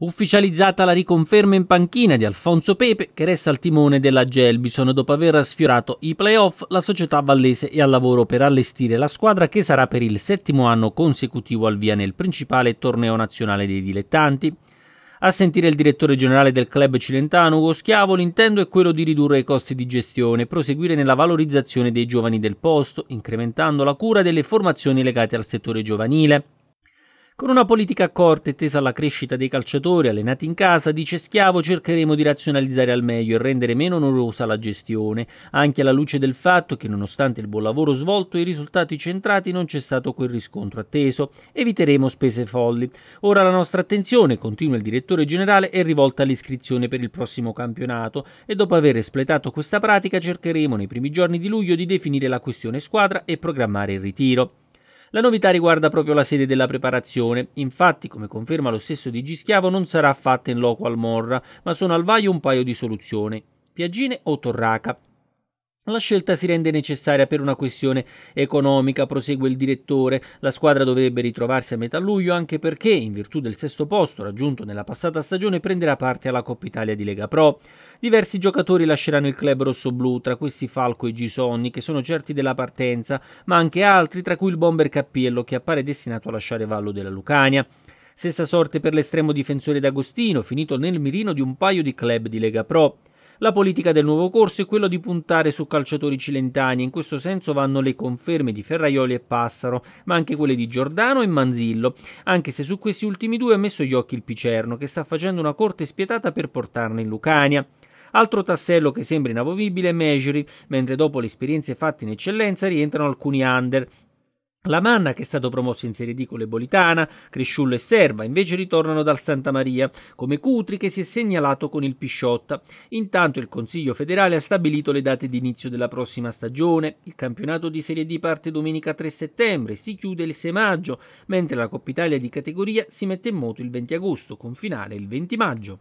Ufficializzata la riconferma in panchina di Alfonso Pepe, che resta al timone della Gelbison dopo aver sfiorato i playoff, la società vallese è al lavoro per allestire la squadra che sarà per il settimo anno consecutivo al via nel principale torneo nazionale dei dilettanti. A sentire il direttore generale del club cilentano Ugo Schiavo, l'intento è quello di ridurre i costi di gestione e proseguire nella valorizzazione dei giovani del posto, incrementando la cura delle formazioni legate al settore giovanile. Con una politica accorta e tesa alla crescita dei calciatori allenati in casa, dice Schiavo, cercheremo di razionalizzare al meglio e rendere meno onorosa la gestione, anche alla luce del fatto che nonostante il buon lavoro svolto e i risultati centrati non c'è stato quel riscontro atteso. Eviteremo spese folli. Ora la nostra attenzione, continua il direttore generale, è rivolta all'iscrizione per il prossimo campionato e dopo aver espletato questa pratica cercheremo nei primi giorni di luglio di definire la questione squadra e programmare il ritiro. La novità riguarda proprio la sede della preparazione, infatti come conferma lo stesso Digi Schiavo non sarà fatta in loco al Morra, ma sono al vaio un paio di soluzioni, Piagine o Torraca. La scelta si rende necessaria per una questione economica, prosegue il direttore. La squadra dovrebbe ritrovarsi a metà luglio anche perché, in virtù del sesto posto raggiunto nella passata stagione, prenderà parte alla Coppa Italia di Lega Pro. Diversi giocatori lasceranno il club rossoblu, tra questi Falco e Gisonni, che sono certi della partenza, ma anche altri, tra cui il bomber Cappiello, che appare destinato a lasciare Vallo della Lucania. Stessa sorte per l'estremo difensore D'Agostino, finito nel mirino di un paio di club di Lega Pro. La politica del nuovo corso è quella di puntare su calciatori cilentani, in questo senso vanno le conferme di Ferraioli e Passaro, ma anche quelle di Giordano e Manzillo, anche se su questi ultimi due ha messo gli occhi il Picerno, che sta facendo una corte spietata per portarne in Lucania. Altro tassello che sembra inavovibile è Mejri, mentre dopo le esperienze fatte in eccellenza rientrano alcuni under, la Manna, che è stato promosso in Serie D con l'Ebolitana, Cresciullo e Serva, invece ritornano dal Santa Maria, come Cutri che si è segnalato con il Pisciotta. Intanto il Consiglio federale ha stabilito le date di inizio della prossima stagione. Il campionato di Serie D parte domenica 3 settembre, si chiude il 6 maggio, mentre la Coppa Italia di categoria si mette in moto il 20 agosto, con finale il 20 maggio.